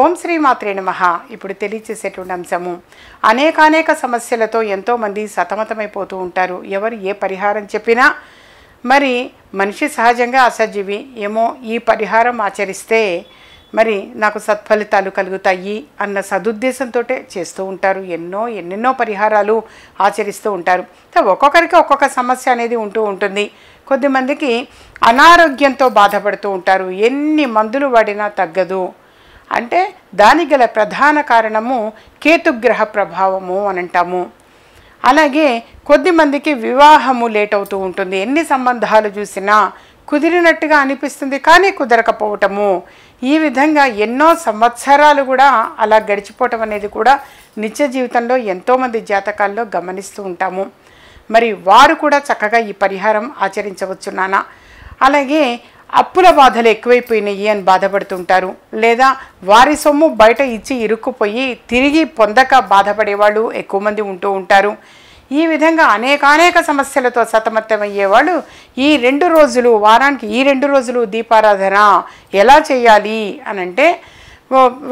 ఓం శ్రీ మాత్రే నమ ఇప్పుడు తెలియచేసేటువంటి అంశము అనేకానేక సమస్యలతో ఎంతోమంది సతమతమైపోతూ ఉంటారు ఎవరు ఏ పరిహారం చెప్పినా మరి మనిషి సహజంగా అసజీవి ఏమో ఈ పరిహారం ఆచరిస్తే మరి నాకు సత్ఫలితాలు కలుగుతాయి అన్న సదుద్దేశంతో చేస్తూ ఉంటారు ఎన్నో ఎన్నెన్నో పరిహారాలు ఆచరిస్తూ ఉంటారు ఒక్కొక్కరికి ఒక్కొక్క సమస్య అనేది ఉంటూ ఉంటుంది కొద్దిమందికి అనారోగ్యంతో బాధపడుతూ ఉంటారు ఎన్ని మందులు వాడినా తగ్గదు అంటే దానికి గల ప్రధాన కారణము కేతుగ్రహ ప్రభావము అని అంటాము అలాగే కొద్దిమందికి వివాహము లేట్ అవుతూ ఉంటుంది ఎన్ని సంబంధాలు చూసినా కుదిరినట్టుగా అనిపిస్తుంది కానీ కుదరకపోవటము ఈ విధంగా ఎన్నో సంవత్సరాలు కూడా అలా గడిచిపోవటం అనేది కూడా నిత్య జీవితంలో ఎంతోమంది జాతకాల్లో గమనిస్తూ ఉంటాము మరి వారు కూడా చక్కగా ఈ పరిహారం ఆచరించవచ్చు నాన్న అలాగే అప్పుల బాధలు ఎక్కువైపోయినాయి అని బాధపడుతుంటారు లేదా వారి సొమ్ము బయట ఇచ్చి ఇరుక్కుపోయి తిరిగి పొందక బాధపడేవాళ్ళు ఎక్కువ మంది ఉంటూ ఉంటారు ఈ విధంగా అనేకానేక సమస్యలతో సతమతమయ్యేవాళ్ళు ఈ రెండు రోజులు వారానికి ఈ రెండు రోజులు దీపారాధన ఎలా చేయాలి అనంటే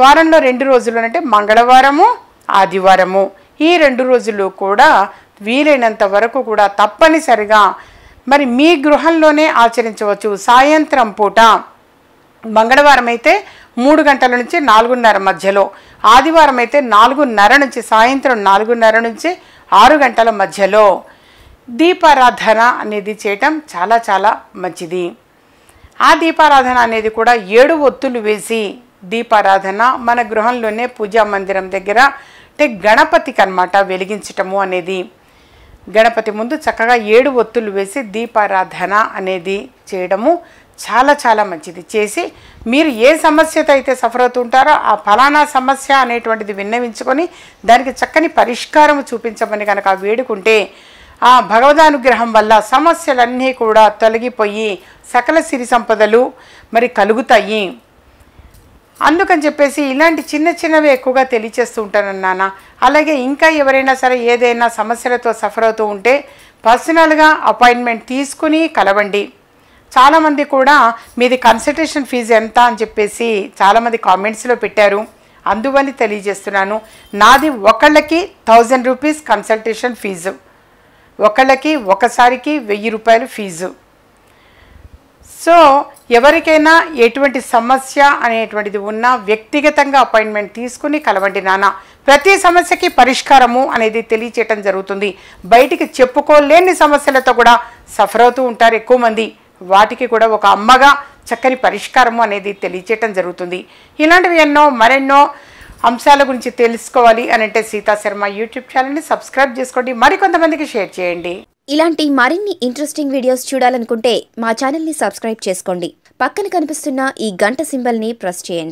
వారంలో రెండు రోజులు అంటే మంగళవారము ఆదివారము ఈ రెండు రోజులు కూడా వీలైనంత వరకు కూడా తప్పనిసరిగా మరి మీ గృహంలోనే ఆచరించవచ్చు సాయంత్రం పూట మంగళవారం అయితే మూడు గంటల నుంచి నాలుగున్నర మధ్యలో ఆదివారం అయితే నాలుగున్నర నుంచి సాయంత్రం నాలుగున్నర నుంచి ఆరు గంటల మధ్యలో దీపారాధన అనేది చేయటం చాలా చాలా మంచిది ఆ దీపారాధన అనేది కూడా ఏడు ఒత్తులు వేసి దీపారాధన మన గృహంలోనే పూజా మందిరం దగ్గర అంటే గణపతికి అనమాట వెలిగించటము అనేది గణపతి ముందు చక్కగా ఏడు ఒత్తులు వేసి దీపారాధన అనేది చేయడము చాలా చాలా మంచిది చేసి మీరు ఏ సమస్యతో అయితే సఫర్ అవుతుంటారో ఆ ఫలానా సమస్య అనేటువంటిది విన్నవించుకొని దానికి చక్కని పరిష్కారం చూపించమని కనుక వేడుకుంటే ఆ భగవదానుగ్రహం వల్ల సమస్యలన్నీ కూడా తొలగిపోయి సకల సిరి సంపదలు మరి కలుగుతాయి అందుకని చెప్పేసి ఇలాంటి చిన్న చిన్నవి ఎక్కువగా తెలియచేస్తూ ఉంటానన్నానా అలాగే ఇంకా ఎవరైనా సరే ఏదైనా సమస్యలతో సఫర్ అవుతూ ఉంటే పర్సనల్గా అపాయింట్మెంట్ తీసుకుని కలవండి చాలామంది కూడా మీది కన్సల్టేషన్ ఫీజు ఎంత అని చెప్పేసి చాలామంది కామెంట్స్లో పెట్టారు అందువల్ల తెలియజేస్తున్నాను నాది ఒకళ్ళకి థౌజండ్ రూపీస్ కన్సల్టేషన్ ఫీజు ఒకళ్ళకి ఒకసారికి వెయ్యి రూపాయలు ఫీజు సో ఎవరికైనా ఎటువంటి సమస్య అనేటువంటిది ఉన్నా వ్యక్తిగతంగా అపాయింట్మెంట్ తీసుకుని కలవండి నాన్న ప్రతి సమస్యకి పరిష్కారము అనేది తెలియచేయటం జరుగుతుంది బయటికి చెప్పుకోలేని సమస్యలతో కూడా సఫర్ అవుతూ ఉంటారు ఎక్కువ మంది వాటికి కూడా ఒక అమ్మగా చక్కని పరిష్కారము అనేది తెలియచేయటం జరుగుతుంది ఇలాంటివి ఎన్నో మరెన్నో అంశాల గురించి తెలుసుకోవాలి అని అంటే సీతాశర్మ యూట్యూబ్ ఛానల్ని సబ్స్క్రైబ్ చేసుకోండి మరికొంతమందికి షేర్ చేయండి ఇలాంటి మరిన్ని ఇంట్రెస్టింగ్ వీడియోస్ చూడాలనుకుంటే మా ఛానల్ని సబ్స్క్రైబ్ చేసుకోండి పక్కన కనిపిస్తున్న ఈ గంట సింబల్ని ప్రెస్ చేయండి